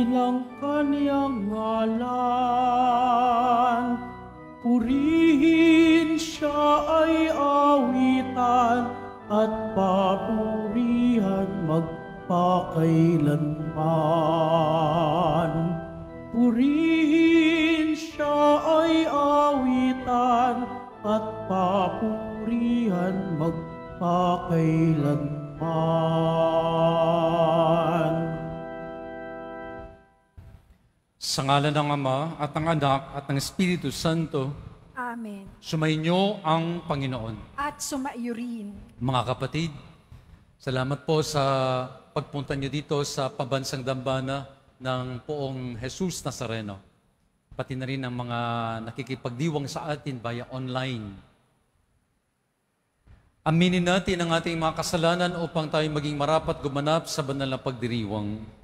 bilang kaniyang ngalan. Purihin siya ay awitan at papurihan magpakailanman. Purihin siya ay awitan at papurihan magpakailanman. Sa ngalan ng Ama at ng Anak at ng Espiritu Santo, Amen. Sumainyo ang Panginoon. At sumaiyo rin. Mga kapatid, salamat po sa pagpunta niyo dito sa pabansang dambana ng poong Jesus Nazareno. Pati na rin ang mga nakikipagdiwang sa atin via online. Aminin natin ang ating mga kasalanan upang tayo maging marapat gumanap sa banal na pagdiriwang.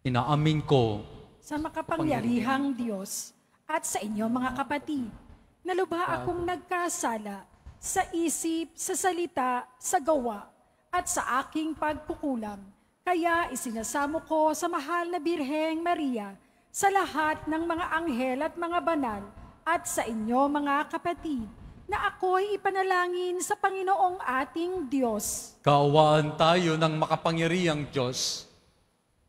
Inaamin ko sa makapangyarihang Diyos at sa inyo mga kapatid, na lubha akong nagkasala sa isip, sa salita, sa gawa, at sa aking pagkukulang. Kaya isinasamo ko sa mahal na Birheng Maria, sa lahat ng mga anghel at mga banal, at sa inyo mga kapatid, na ako'y ipanalangin sa Panginoong ating Diyos. Kaawaan tayo ng makapangyarihang Diyos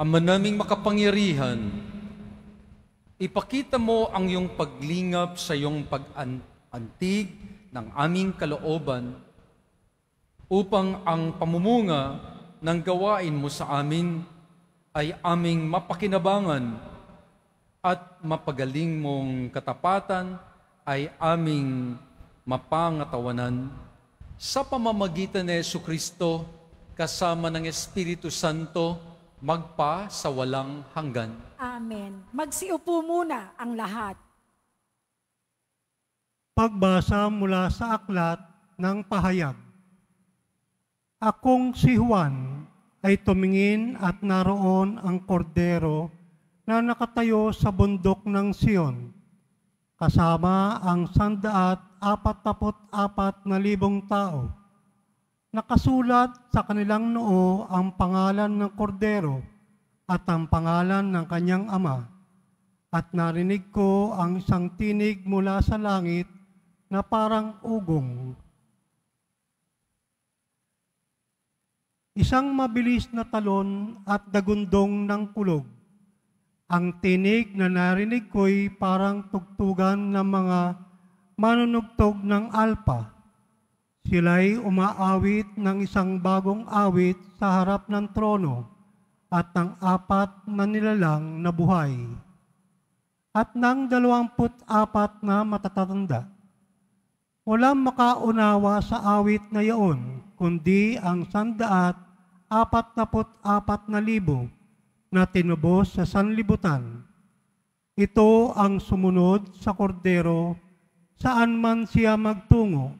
Ama naming makapangyarihan, ipakita mo ang iyong paglingap sa iyong pag-antig ng aming kalooban upang ang pamumunga ng gawain mo sa amin ay aming mapakinabangan at mapagaling mong katapatan ay aming mapangatawanan sa pamamagitan ni Yesu Kristo kasama ng Espiritu Santo magpa sa walang hanggan. Amen. Magsiupo muna ang lahat. Pagbasa mula sa aklat ng pahayag. Akong si Juan ay tumingin at naroon ang kordero na nakatayo sa bundok ng Sion, kasama ang sandaat apat na libong tao Nakasulat sa kanilang noo ang pangalan ng kordero at ang pangalan ng kanyang ama. At narinig ko ang isang tinig mula sa langit na parang ugong. Isang mabilis na talon at dagundong ng kulog. Ang tinig na narinig ko'y parang tugtugan ng mga manunugtog ng alpa Sila'y umaawit ng isang bagong awit sa harap ng trono at ng apat na nilalang na buhay at ng dalawamput apat na matatanda. Walang makaunawa sa awit na iyon, kundi ang sandaat apat na put apat na libo na tinubos sa sanlibutan. Ito ang sumunod sa kordero saan man siya magtungo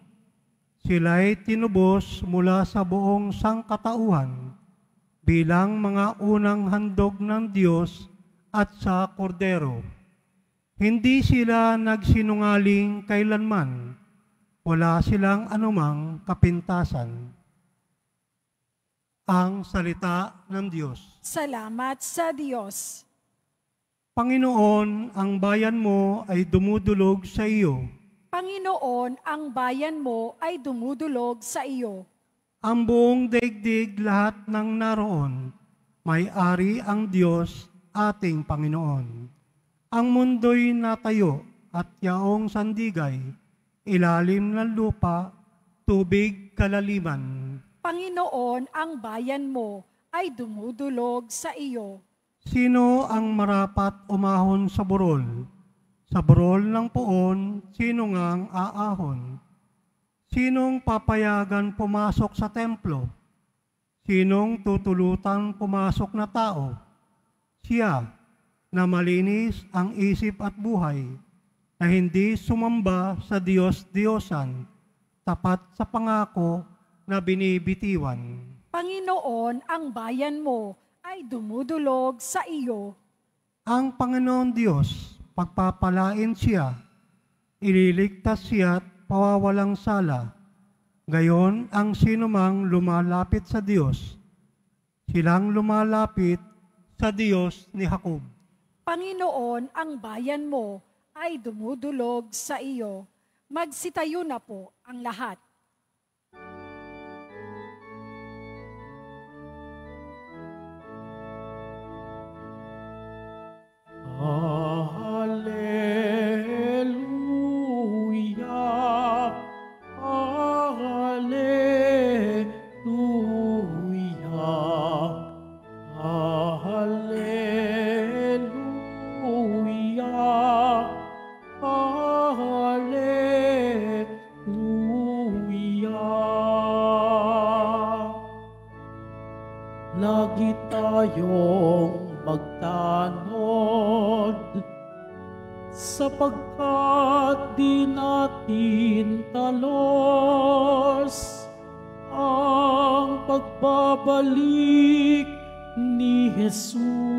Sila'y tinubos mula sa buong sangkatauhan bilang mga unang handog ng Diyos at sa kordero. Hindi sila nagsinungaling kailanman. Wala silang anumang kapintasan. Ang salita ng Diyos. Salamat sa Diyos. Panginoon, ang bayan mo ay dumudulog sa iyo Panginoon, ang bayan mo ay dumudulog sa iyo. Ang buong daigdig lahat ng naroon, may-ari ang Diyos, ating Panginoon. Ang mundo'y natayo at yaong sandigay, ilalim ng lupa, tubig kalaliman. Panginoon, ang bayan mo ay dumudulog sa iyo. Sino ang marapat umahon sa burol? Sa burol ng puon, sino ngang aahon? Sinong papayagan pumasok sa templo? Sinong tutulutan pumasok na tao? Siya na malinis ang isip at buhay, na hindi sumamba sa Diyos-Diyosan, tapat sa pangako na binibitiwan. Panginoon, ang bayan mo ay dumudulog sa iyo. Ang Panginoon Diyos pagpapalain siya, ililigtas siya at pawawalang sala. Gayon, ang sinumang lumalapit sa Diyos, silang lumalapit sa Diyos ni Jacob. Panginoon, ang bayan mo ay dumudulog sa iyo. Magsitayo na po ang lahat. Oh. Lagi tayong magtanod sapagkat di natin talos ang pagbabalik ni Jesus.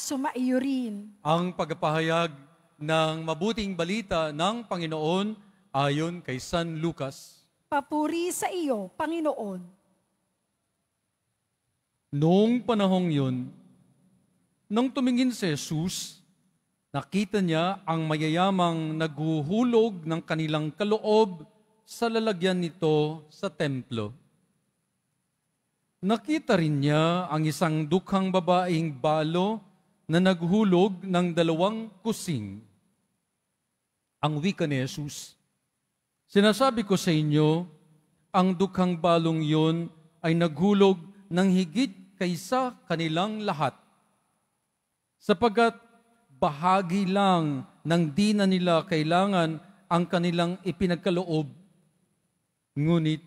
sumaiyo rin. Ang pagpahayag ng mabuting balita ng Panginoon ayon kay San Lucas. Papuri sa iyo, Panginoon. Noong panahong yun, nang tumingin si Jesus, nakita niya ang mayayamang naghuhulog ng kanilang kaloob sa lalagyan nito sa templo. Nakita rin niya ang isang dukhang babaeng balo na naghulog ng dalawang kusing ang wika ni Jesus. Sinasabi ko sa inyo, ang dukhang balong yon ay naghulog ng higit kaysa kanilang lahat. Sapagat bahagi lang ng di na nila kailangan ang kanilang ipinagkaloob. Ngunit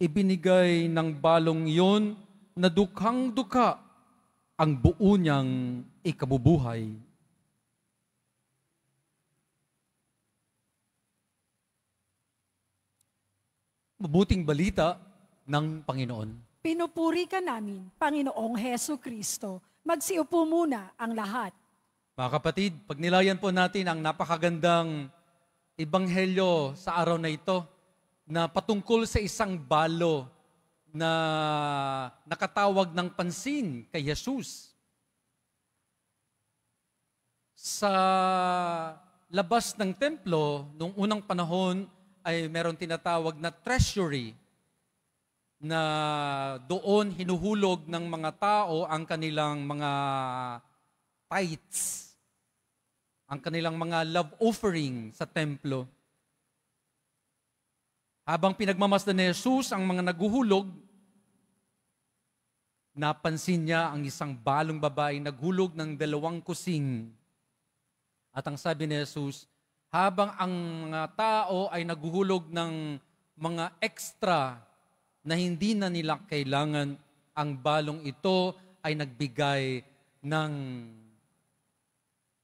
ibinigay ng balong yon na dukhang-duka ang buo niyang ikabubuhay. Mabuting balita ng Panginoon. Pinupuri ka namin, Panginoong Heso Kristo. Magsiupo muna ang lahat. Mga kapatid, pagnilayan po natin ang napakagandang ebanghelyo sa araw na ito na patungkol sa isang balo na nakatawag ng pansin kay Jesus sa labas ng templo, nung unang panahon ay meron tinatawag na treasury na doon hinuhulog ng mga tao ang kanilang mga tithes, ang kanilang mga love offering sa templo. Habang pinagmamasdan ni Jesus ang mga naguhulog, napansin niya ang isang balong babae naghulog ng dalawang kusing at ang sabi ni Jesus, habang ang mga tao ay naguhulog ng mga extra na hindi na nila kailangan, ang balong ito ay nagbigay ng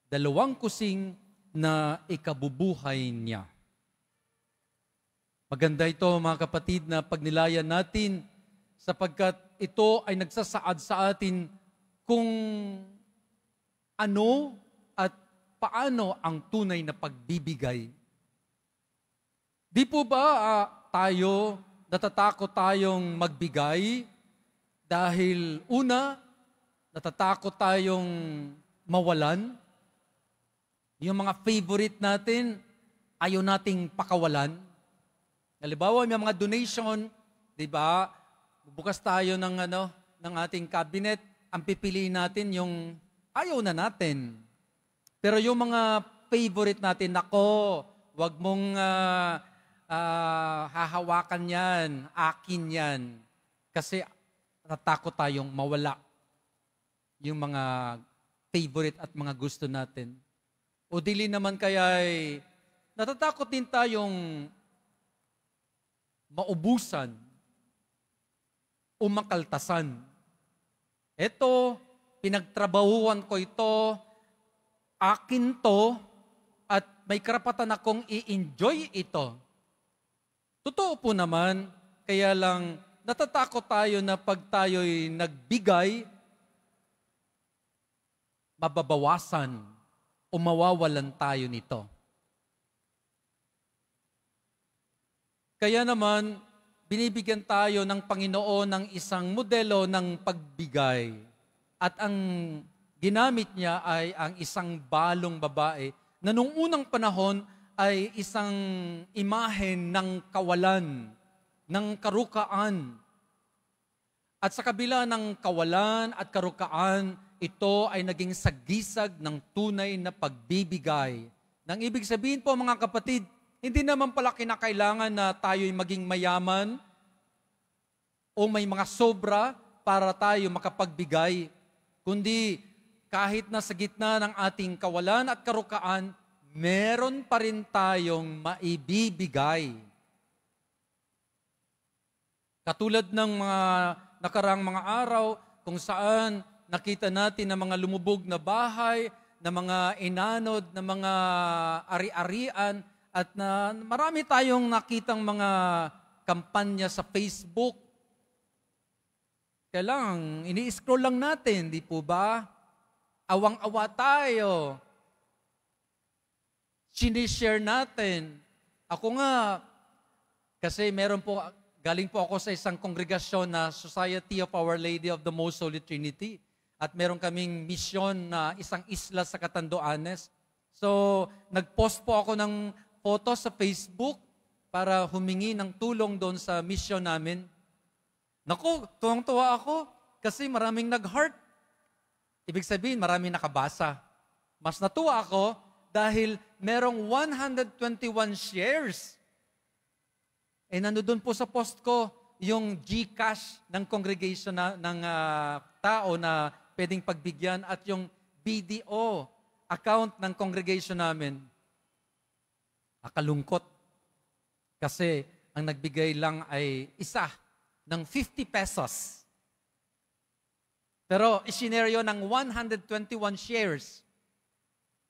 dalawang kusing na ikabubuhay niya. Maganda ito mga kapatid na pagnilayan natin sapagkat ito ay nagsasaad sa atin kung ano paano ang tunay na pagbibigay. Di po ba uh, tayo, natatakot tayong magbigay dahil una, natatakot tayong mawalan. Yung mga favorite natin, ayaw nating pakawalan. Halimbawa, may mga donation, di ba? Bukas tayo ng, ano, ng ating cabinet, ang pipiliin natin yung ayaw na natin. Pero yung mga favorite natin, nako, wag mong uh, uh, hahawakan yan, akin yan. Kasi natakot tayong mawala yung mga favorite at mga gusto natin. O dili naman kaya ay natatakot din tayong maubusan o makaltasan. Ito, pinagtrabahuan ko ito, akin to at may karapatan akong i-enjoy ito. Totoo po naman, kaya lang natatakot tayo na pag tayo'y nagbigay, mababawasan o mawawalan tayo nito. Kaya naman, binibigyan tayo ng Panginoon ng isang modelo ng pagbigay. At ang ginamit niya ay ang isang balong babae na nung unang panahon ay isang imahe ng kawalan, ng karukaan. At sa kabila ng kawalan at karukaan, ito ay naging sagisag ng tunay na pagbibigay. Nang ibig sabihin po mga kapatid, hindi naman pala kinakailangan na tayo'y maging mayaman o may mga sobra para tayo makapagbigay, kundi kahit na sa gitna ng ating kawalan at karukaan, meron pa rin tayong maibibigay. Katulad ng mga nakarang mga araw kung saan nakita natin na mga lumubog na bahay, na mga inanod, na mga ari-arian, at na marami tayong nakitang mga kampanya sa Facebook. Kailangang ini-scroll lang natin, di po ba? Awang-awa tayo. Sinishare natin. Ako nga, kasi meron po, galing po ako sa isang kongregasyon na Society of Our Lady of the Most Holy Trinity. At meron kaming misyon na isang isla sa Catanduanes. So, nagpost po ako ng photo sa Facebook para humingi ng tulong doon sa misyon namin. Naku, tuwang-tuwa ako kasi maraming nag-heart Ibig sabihin, marami nakabasa. Mas natuwa ako dahil merong 121 shares. Eh, nando po sa post ko yung Gcash ng congregation na, ng uh, tao na pwedeng pagbigyan at yung BDO account ng congregation namin. Akalungkot. Kasi ang nagbigay lang ay isa ng 50 pesos pero isineryo ng 121 shares.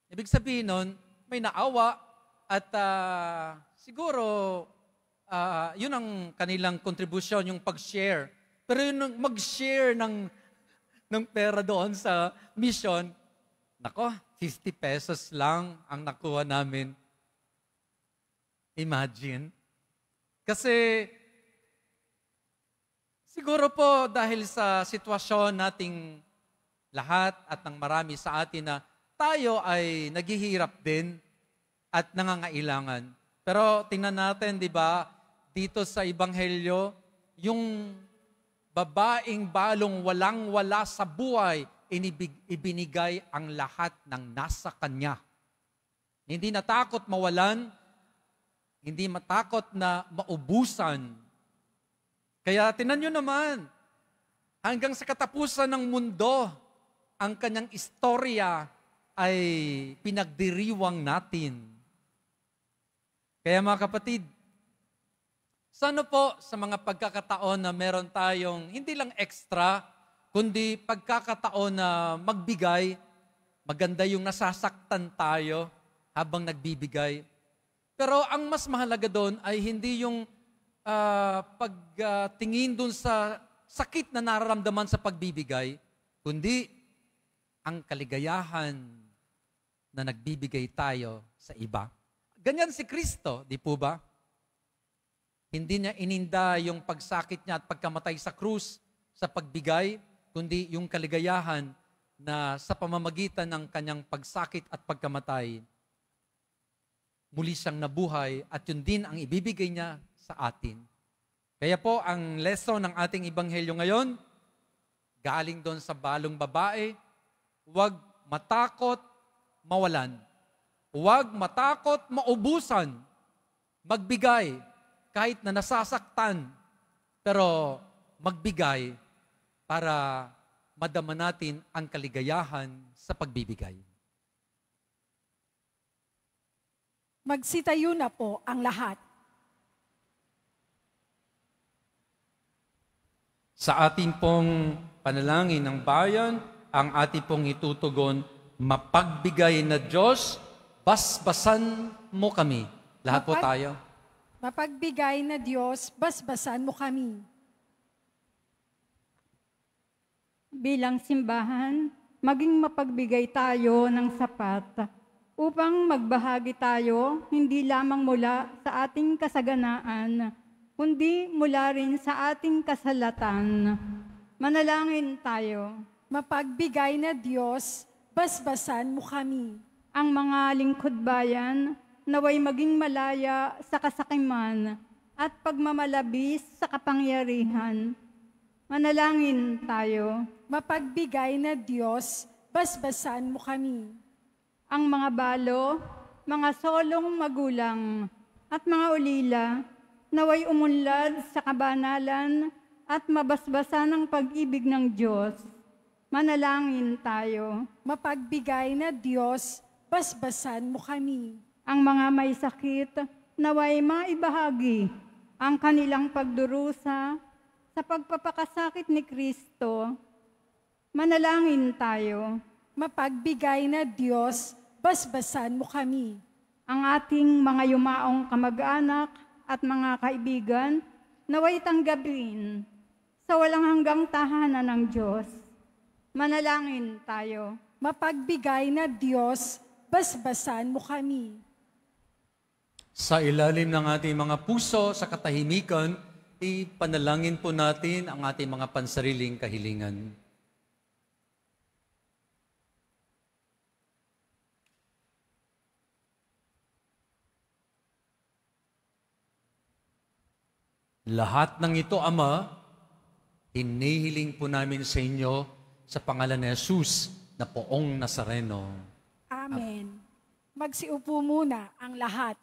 Ibig sabihin nun, may naawa at uh, siguro uh, yun ang kanilang contribution, yung pag-share. Pero yung mag-share ng, ng pera doon sa mission, nako, 50 pesos lang ang nakuha namin. Imagine. Kasi Siguro po dahil sa sitwasyon nating lahat at ng marami sa atin na tayo ay naghihirap din at nangangailangan. Pero tingnan natin, di ba, dito sa Ebanghelyo, yung babaeng balong walang-wala sa buhay, inibig, ibinigay ang lahat ng nasa kanya. Hindi natakot mawalan, hindi matakot na maubusan kaya tinan nyo naman, hanggang sa katapusan ng mundo, ang kanyang istorya ay pinagdiriwang natin. Kaya mga kapatid, sana po sa mga pagkakataon na meron tayong hindi lang extra, kundi pagkakataon na magbigay, maganda yung nasasaktan tayo habang nagbibigay. Pero ang mas mahalaga doon ay hindi yung uh, pagtingin uh, dun sa sakit na nararamdaman sa pagbibigay, kundi ang kaligayahan na nagbibigay tayo sa iba. Ganyan si Kristo, di po ba? Hindi niya ininda yung pagsakit niya at pagkamatay sa krus sa pagbigay, kundi yung kaligayahan na sa pamamagitan ng kanyang pagsakit at pagkamatay, muli siyang nabuhay at yun din ang ibibigay niya sa atin. Kaya po, ang lesson ng ating ibanghelyo ngayon, galing doon sa balong babae, huwag matakot mawalan. Huwag matakot maubusan. Magbigay, kahit na nasasaktan, pero magbigay para madama natin ang kaligayahan sa pagbibigay. Magsitayo na po ang lahat. Sa ating pong panalangin ng bayan, ang ating pong itutugon, mapagbigay na Diyos, basbasan mo kami. Lahat Mapag- po tayo. Mapagbigay na Diyos, basbasan mo kami. Bilang simbahan, maging mapagbigay tayo ng sapat upang magbahagi tayo hindi lamang mula sa ating kasaganaan, kundi mula rin sa ating kasalatan. Manalangin tayo. Mapagbigay na Diyos, basbasan mo kami. Ang mga lingkod bayan, naway maging malaya sa kasakiman at pagmamalabis sa kapangyarihan. Manalangin tayo. Mapagbigay na Diyos, basbasan mo kami. Ang mga balo, mga solong magulang, at mga ulila, naway umunlad sa kabanalan at mabasbasa ng pag-ibig ng Diyos. Manalangin tayo. Mapagbigay na Diyos, basbasan mo kami. Ang mga may sakit, naway maibahagi ang kanilang pagdurusa sa pagpapakasakit ni Kristo. Manalangin tayo. Mapagbigay na Diyos, basbasan mo kami. Ang ating mga yumaong kamag-anak, at mga kaibigan, naway tanggapin sa walang hanggang tahanan ng Diyos. Manalangin tayo. Mapagbigay na Diyos, basbasan mo kami. Sa ilalim ng ating mga puso, sa katahimikan, ipanalangin po natin ang ating mga pansariling kahilingan. Lahat ng ito, Ama, inihiling po namin sa inyo sa pangalan ni Jesus na poong Nazareno. Amen. Magsiupo muna ang lahat.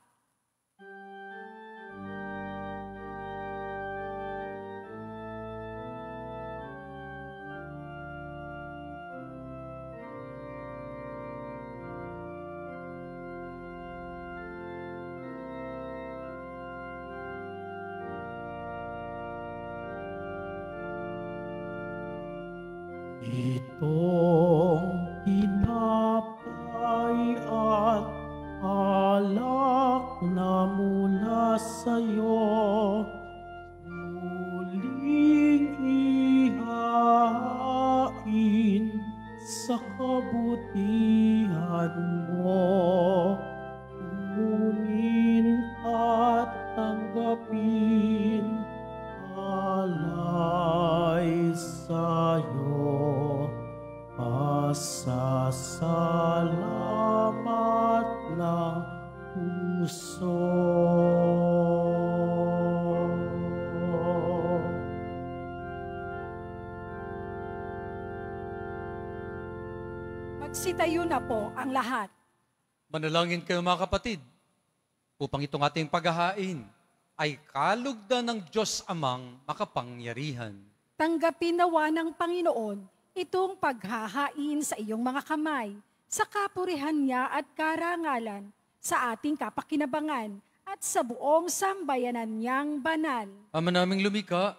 ang lahat. Manalangin kayo mga kapatid, upang itong ating paghahain ay kalugda ng Diyos amang makapangyarihan. Tanggapin nawa ng Panginoon itong paghahain sa iyong mga kamay, sa kapurihan niya at karangalan, sa ating kapakinabangan, at sa buong sambayanan niyang banal. Ama naming lumika,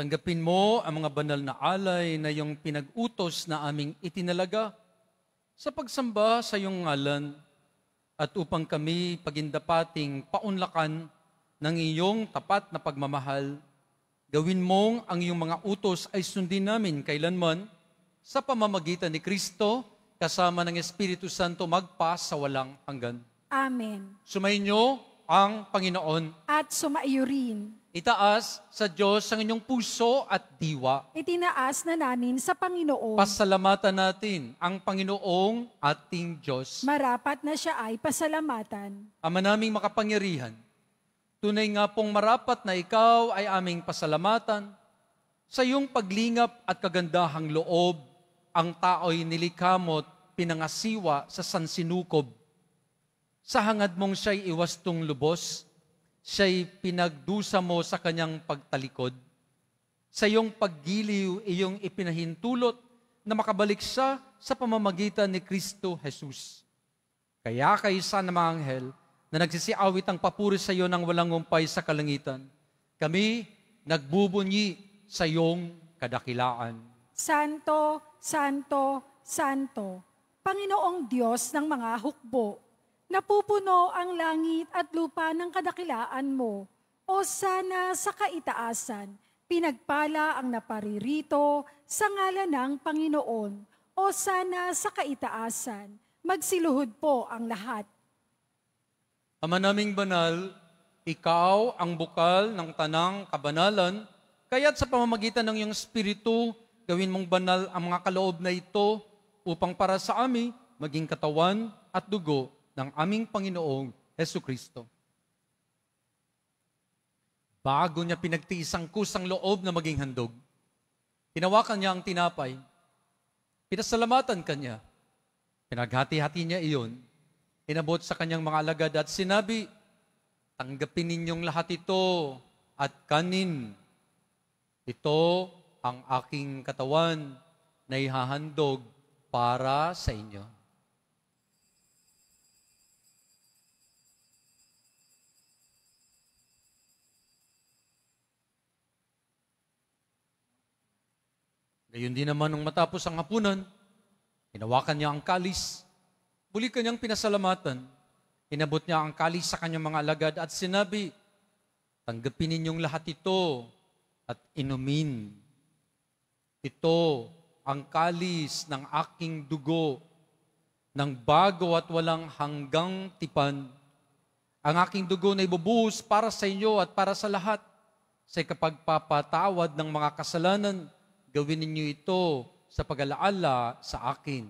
tanggapin mo ang mga banal na alay na iyong pinag-utos na aming itinalaga sa pagsamba sa iyong ngalan at upang kami pagindapating paunlakan ng iyong tapat na pagmamahal, gawin mong ang iyong mga utos ay sundin namin kailanman sa pamamagitan ni Kristo kasama ng Espiritu Santo magpa sa walang hanggan. Amen. Sumayin niyo ang Panginoon. At sumaiyo rin. Itaas sa Diyos ang inyong puso at diwa. Itinaas na namin sa Panginoon. Pasalamatan natin ang Panginoong ating Diyos. Marapat na siya ay pasalamatan. Ama naming makapangyarihan, tunay nga pong marapat na ikaw ay aming pasalamatan sa iyong paglingap at kagandahang loob ang tao'y nilikhamot pinangasiwa sa sansinukob sa hangad mong siya'y iwastong lubos, siya'y pinagdusa mo sa kanyang pagtalikod. Sa iyong paggiliw, iyong ipinahintulot na makabalik siya sa pamamagitan ni Kristo Jesus. Kaya kaysa ng mga anghel na nagsisiawit ang papuri sa iyo ng walang umpay sa kalangitan, kami nagbubunyi sa iyong kadakilaan. Santo, Santo, Santo, Panginoong Diyos ng mga hukbo, Napupuno ang langit at lupa ng kadakilaan mo. O sana sa kaitaasan, pinagpala ang naparirito sa ngalan ng Panginoon. O sana sa kaitaasan, magsiluhod po ang lahat. Ama naming banal, ikaw ang bukal ng tanang kabanalan, kaya't sa pamamagitan ng iyong espiritu, gawin mong banal ang mga kaloob na ito upang para sa amin maging katawan at dugo ng aming Panginoong Heso Kristo. Bago niya pinagtiisang kusang loob na maging handog, hinawakan niya ang tinapay, pinasalamatan kanya, pinaghati-hati niya iyon, inabot sa kanyang mga alagad at sinabi, tanggapin ninyong lahat ito at kanin. Ito ang aking katawan na ihahandog para sa inyo. Gayun din naman nung matapos ang hapunan, hinawakan niya ang kalis, muli kanyang pinasalamatan, inabot niya ang kalis sa kanyang mga alagad at sinabi, tanggapin ninyong lahat ito at inumin. Ito ang kalis ng aking dugo, ng bago at walang hanggang tipan. Ang aking dugo na ibubuhos para sa inyo at para sa lahat sa ikapagpapatawad ng mga kasalanan gawin ninyo ito sa pag-alaala sa akin.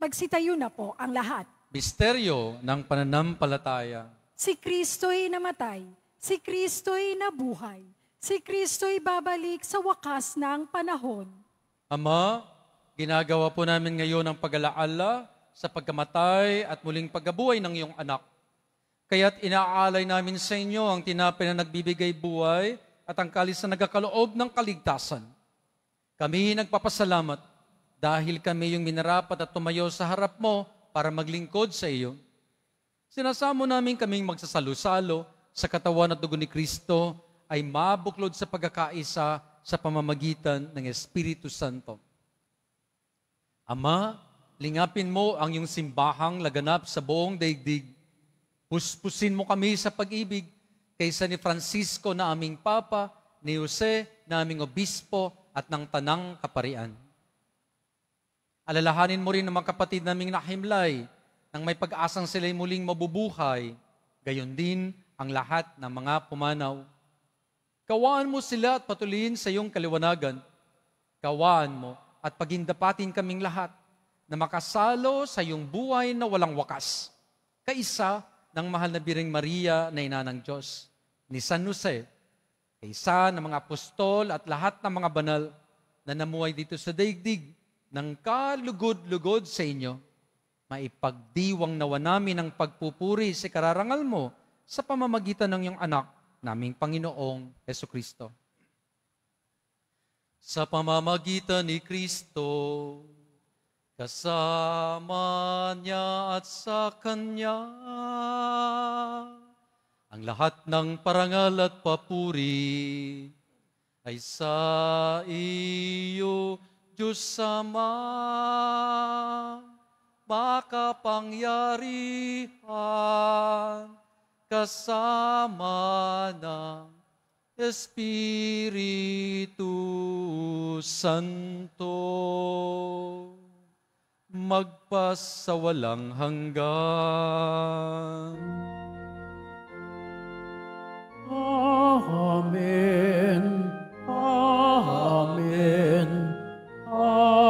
Magsitayo na po ang lahat. Misteryo ng pananampalataya. Si Kristo'y namatay. Si Kristo'y nabuhay. Si Kristo'y babalik sa wakas ng panahon. Ama, ginagawa po namin ngayon ang pag-alaala sa pagkamatay at muling pagkabuhay ng iyong anak. Kaya't inaalay namin sa inyo ang tinapay na nagbibigay buhay at ang kalis na nagkakaloob ng kaligtasan. Kami nagpapasalamat dahil kami yung minarapat at tumayo sa harap mo para maglingkod sa iyo. Sinasamo namin kaming magsasalo sa katawan at dugo ni Kristo ay mabuklod sa pagkakaisa sa pamamagitan ng Espiritu Santo. Ama, Lingapin mo ang iyong simbahang laganap sa buong daigdig. Puspusin mo kami sa pag-ibig kaysa ni Francisco na aming Papa, ni Jose na aming Obispo at ng Tanang Kaparian. Alalahanin mo rin ang mga kapatid naming nahimlay nang may pag-asang sila'y muling mabubuhay, gayon din ang lahat ng mga pumanaw. Kawaan mo sila at patuloyin sa iyong kaliwanagan. Kawaan mo at pagindapatin kaming lahat na makasalo sa iyong buhay na walang wakas. Kaisa ng mahal na Biring Maria na ina ng Diyos, ni San Jose, kaisa ng mga apostol at lahat ng mga banal na namuhay dito sa daigdig ng kalugod-lugod sa inyo, maipagdiwang nawa namin ang pagpupuri sa si kararangal mo sa pamamagitan ng iyong anak, naming Panginoong Yeso Kristo. Sa pamamagitan ni Kristo, kasama niya at sa Kanya ang lahat ng parangal at papuri ay sa iyo, Diyos Sama, makapangyarihan kasama ng Espiritu Santo magpas sa walang hanggan. Amen. Amen. Amen.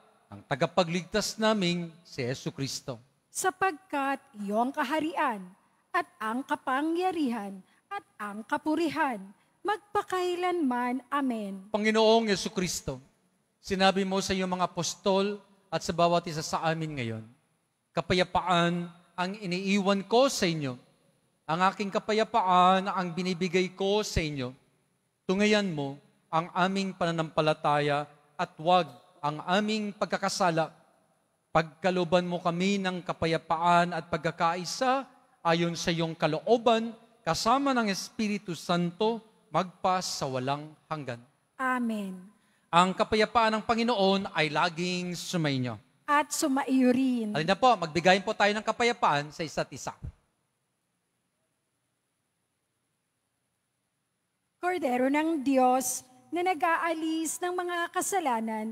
ang tagapagligtas naming si Yesu Kristo. Sapagkat iyong kaharian at ang kapangyarihan at ang kapurihan magpakailanman. Amen. Panginoong Yesu Kristo, sinabi mo sa iyong mga apostol at sa bawat isa sa amin ngayon, kapayapaan ang iniiwan ko sa inyo. Ang aking kapayapaan ang binibigay ko sa inyo. Tungayan mo ang aming pananampalataya at huwag ang aming pagkakasala, pagkaluban mo kami ng kapayapaan at pagkakaisa ayon sa iyong kalooban, kasama ng Espiritu Santo, magpas sa walang hanggan. Amen. Ang kapayapaan ng Panginoon ay laging sumainyo. At sumaiyo rin. Alin na po, magbigayin po tayo ng kapayapaan sa isa't isa. Kordero ng Diyos na nag-aalis ng mga kasalanan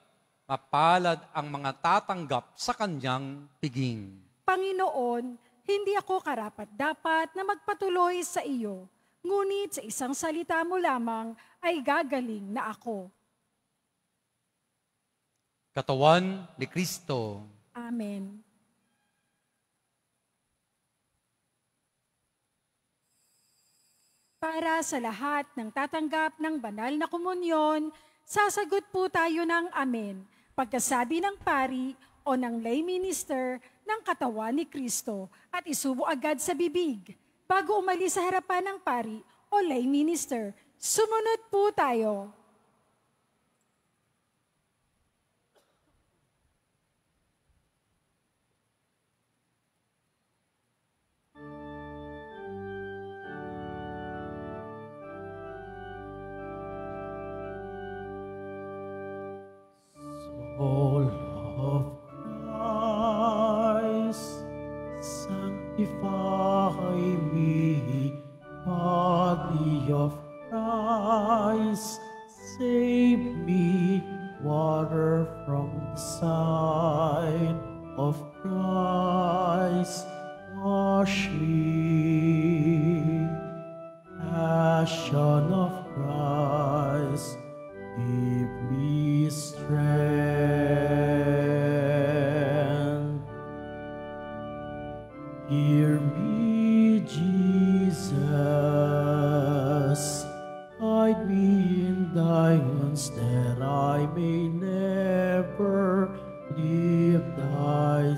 mapalad ang mga tatanggap sa kanyang piging. Panginoon, hindi ako karapat-dapat na magpatuloy sa iyo, ngunit sa isang salita mo lamang ay gagaling na ako. Katawan ni Kristo. Amen. Para sa lahat ng tatanggap ng banal na komunyon, sasagot po tayo ng Amen pagkasabi ng pari o ng lay minister ng katawan ni Kristo at isubo agad sa bibig bago umalis sa harapan ng pari o lay minister. Sumunod po tayo.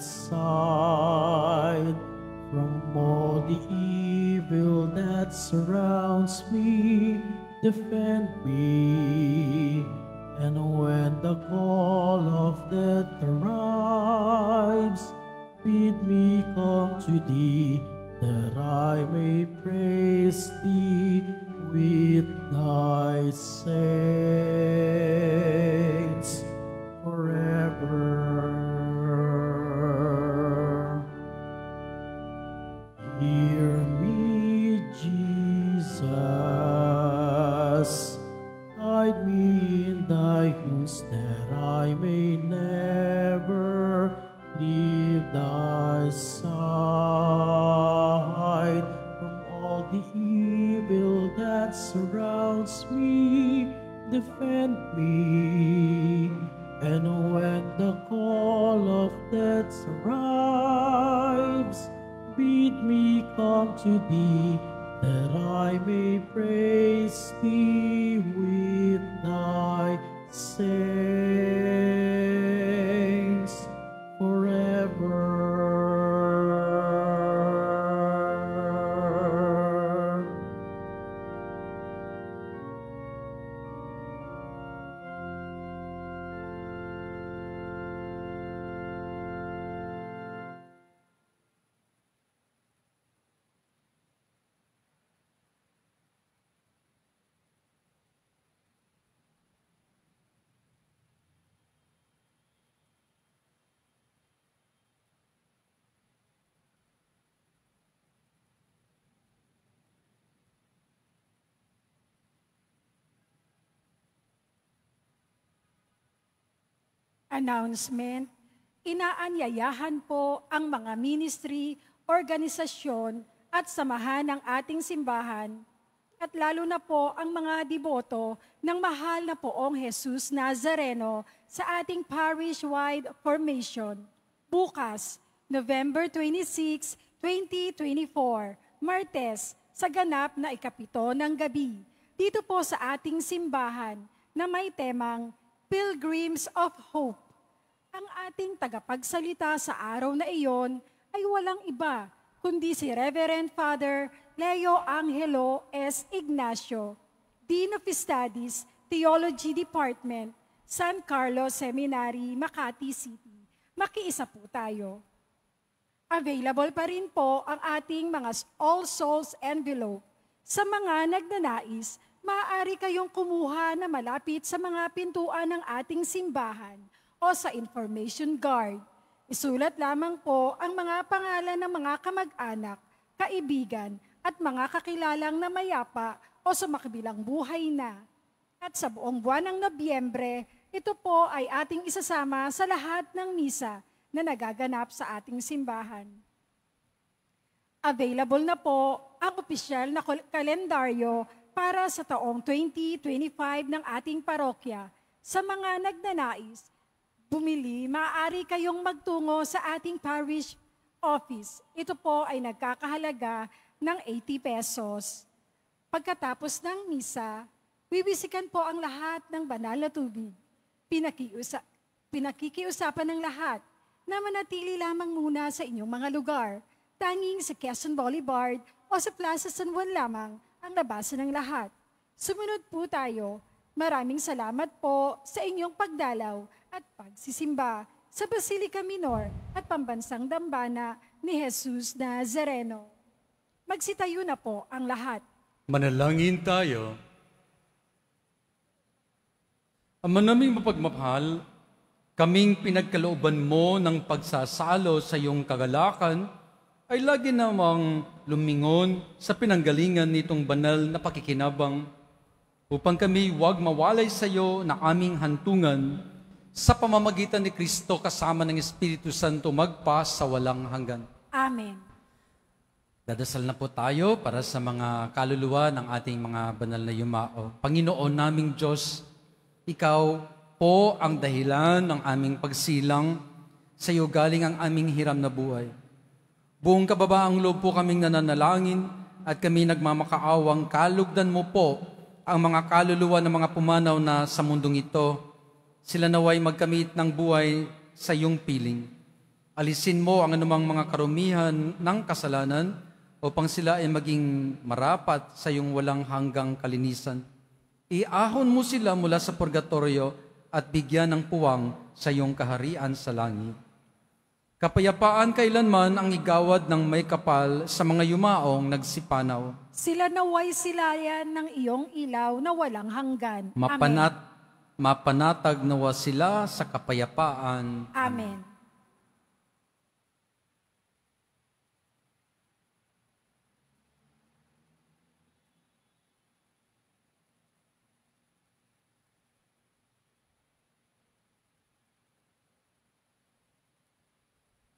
aside from all the evil that surrounds me. Defend me, and when the call of death arrives, bid me come to thee, that I may praise thee with thy saints. Announcement, inaanyayahan po ang mga ministry, organisasyon at samahan ng ating simbahan at lalo na po ang mga deboto ng mahal na poong Jesus Nazareno sa ating parish-wide formation. Bukas, November 26, 2024, Martes, sa ganap na ikapito ng gabi, dito po sa ating simbahan na may temang Pilgrims of Hope. Ang ating tagapagsalita sa araw na iyon ay walang iba kundi si Reverend Father Leo Angelo S. Ignacio, Dean of Studies, Theology Department, San Carlos Seminary, Makati City. Makiisa po tayo. Available pa rin po ang ating mga All Souls envelope sa mga nagnanais maaari kayong kumuha na malapit sa mga pintuan ng ating simbahan o sa information guard. Isulat lamang po ang mga pangalan ng mga kamag-anak, kaibigan at mga kakilalang na mayapa o sumakabilang buhay na. At sa buong buwan ng Nobyembre, ito po ay ating isasama sa lahat ng misa na nagaganap sa ating simbahan. Available na po ang opisyal na kalendaryo para sa taong 2025 ng ating parokya. Sa mga nagnanais, bumili, maaari kayong magtungo sa ating parish office. Ito po ay nagkakahalaga ng 80 pesos. Pagkatapos ng misa, wiwisikan po ang lahat ng banal na tubig. Pinakiusa, pinakikiusapan ng lahat na manatili lamang muna sa inyong mga lugar, tanging sa Quezon Boulevard o sa Plaza San Juan lamang ang nabasa ng lahat. Sumunod po tayo. Maraming salamat po sa inyong pagdalaw at pagsisimba sa Basilica Minor at Pambansang Dambana ni Jesus Nazareno. Magsitayo na po ang lahat. Manalangin tayo. Ang manaming mapagmahal, kaming pinagkalooban mo ng pagsasalo sa iyong kagalakan, ay lagi namang lumingon sa pinanggalingan nitong banal na pakikinabang upang kami huwag mawalay sa iyo na aming hantungan sa pamamagitan ni Kristo kasama ng Espiritu Santo magpa sa walang hanggan. Amen. Dadasal na po tayo para sa mga kaluluwa ng ating mga banal na yumao. Panginoon naming Diyos, Ikaw po ang dahilan ng aming pagsilang. Sa iyo galing ang aming hiram na buhay. Buong kababaang loob po kaming nananalangin at kami nagmamakaawang kalugdan mo po ang mga kaluluwa ng mga pumanaw na sa mundong ito. Sila naway magkamit ng buhay sa iyong piling. Alisin mo ang anumang mga karumihan ng kasalanan upang sila ay maging marapat sa iyong walang hanggang kalinisan. Iahon mo sila mula sa purgatorio at bigyan ng puwang sa iyong kaharian sa langit. Kapayapaan kailanman ang igawad ng may kapal sa mga yumaong nagsipanaw. Sila naway silayan ng iyong ilaw na walang hanggan. Mapanat, Amen. Mapanatag nawa sila sa kapayapaan. Amen. Amen.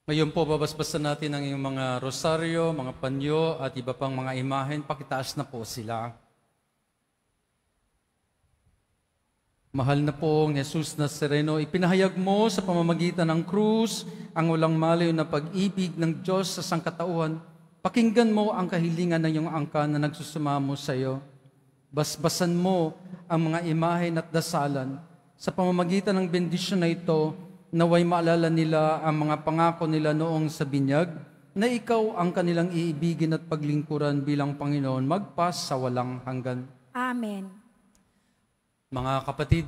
Ngayon po, babasbasan natin ang iyong mga rosaryo, mga panyo, at iba pang mga imahen. Pakitaas na po sila. Mahal na pong Jesus na sereno, ipinahayag mo sa pamamagitan ng krus ang walang maliw na pag-ibig ng Diyos sa sangkatauhan. Pakinggan mo ang kahilingan ng iyong angka na nagsusumamo sa iyo. Basbasan mo ang mga imahen at dasalan sa pamamagitan ng bendisyon na ito Naway maalala nila ang mga pangako nila noong sa binyag na ikaw ang kanilang iibigin at paglingkuran bilang Panginoon magpas sa walang hanggan. Amen. Mga kapatid,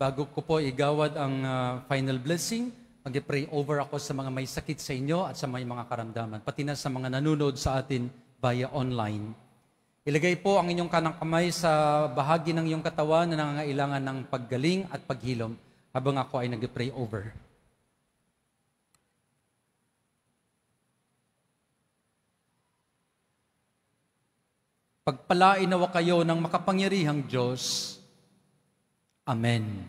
bago ko po igawad ang uh, final blessing, mag-pray over ako sa mga may sakit sa inyo at sa may mga karamdaman, pati na sa mga nanonood sa atin via online. Ilagay po ang inyong kanang kamay sa bahagi ng iyong katawan na nangangailangan ng paggaling at paghilom habang ako ay nag-pray over. Pagpalain nawa kayo ng makapangyarihang Diyos. Amen.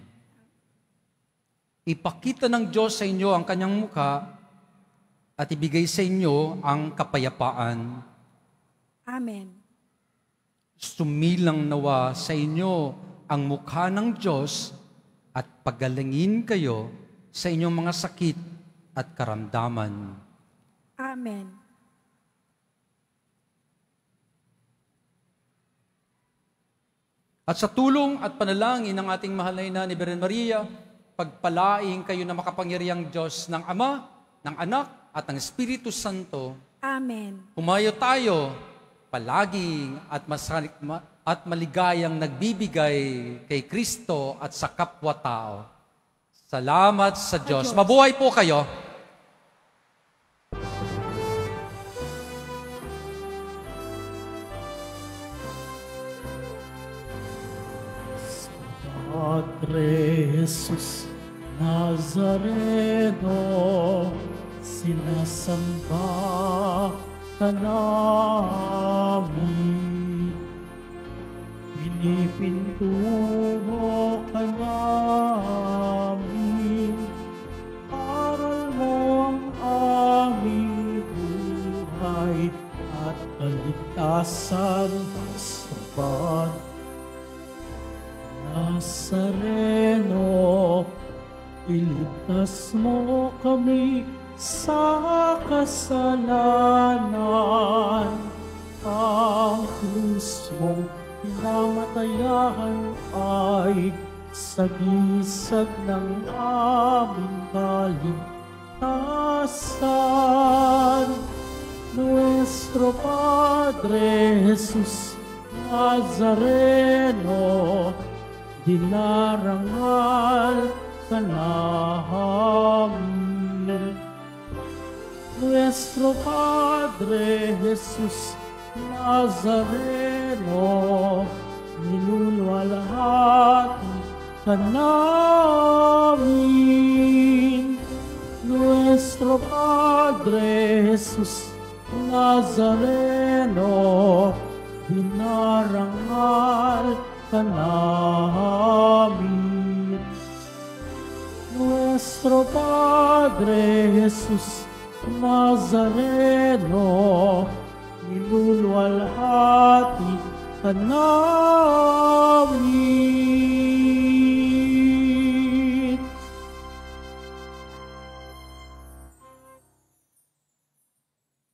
Ipakita ng Diyos sa inyo ang kanyang mukha at ibigay sa inyo ang kapayapaan. Amen. Sumilang nawa sa inyo ang mukha ng Diyos at pagalingin kayo sa inyong mga sakit at karamdaman. Amen. At sa tulong at panalangin ng ating mahal na ni Beren Maria, pagpalaing kayo na makapangyariang Diyos ng Ama, ng Anak, at ng Espiritu Santo. Amen. Humayo tayo palaging at masanik, at maligayang nagbibigay kay Kristo at sa kapwa-tao. Salamat sa Diyos. Diyos. Mabuhay po kayo. Padre Jesus Nazareno, sinasamba ka namin. Ipintuho ka namin, aral mo ang aming buhay at kaligtasan sa ban. Nazareno, iligtas mo kami sa kasalanan ang Diyos mong kamatayan ay sagisag ng aming kaligtasan. Nuestro Padre Jesus Nazareno, dinarangal ka namin. Nuestro Padre Jesus Nazareno, Nazareno, minulwalhati ka namin. Nuestro Padre Jesus Nazareno, dinarangal ka namin. Nuestro Padre Jesus Nazareno, الذل والحاتي الناوي